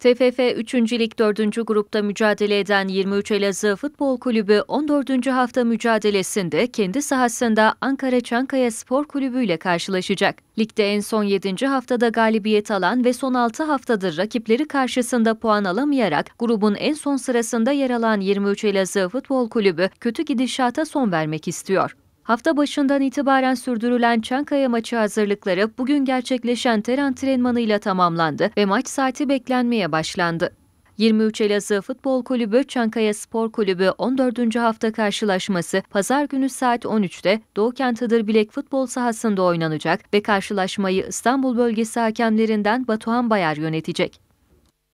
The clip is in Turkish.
TFF 3. Lig 4. grupta mücadele eden 23 Elazığ Futbol Kulübü 14. hafta mücadelesinde kendi sahasında Ankara Çankaya Spor Kulübü ile karşılaşacak. Ligde en son 7. haftada galibiyet alan ve son 6 haftadır rakipleri karşısında puan alamayarak grubun en son sırasında yer alan 23 Elazığ Futbol Kulübü kötü gidişata son vermek istiyor. Hafta başından itibaren sürdürülen Çankaya maçı hazırlıkları bugün gerçekleşen ter antrenmanıyla tamamlandı ve maç saati beklenmeye başlandı. 23 Elazığ Futbol Kulübü Çankaya Spor Kulübü 14. hafta karşılaşması pazar günü saat 13'te Doğukent Bilek futbol sahasında oynanacak ve karşılaşmayı İstanbul bölgesi hakemlerinden Batuhan Bayar yönetecek.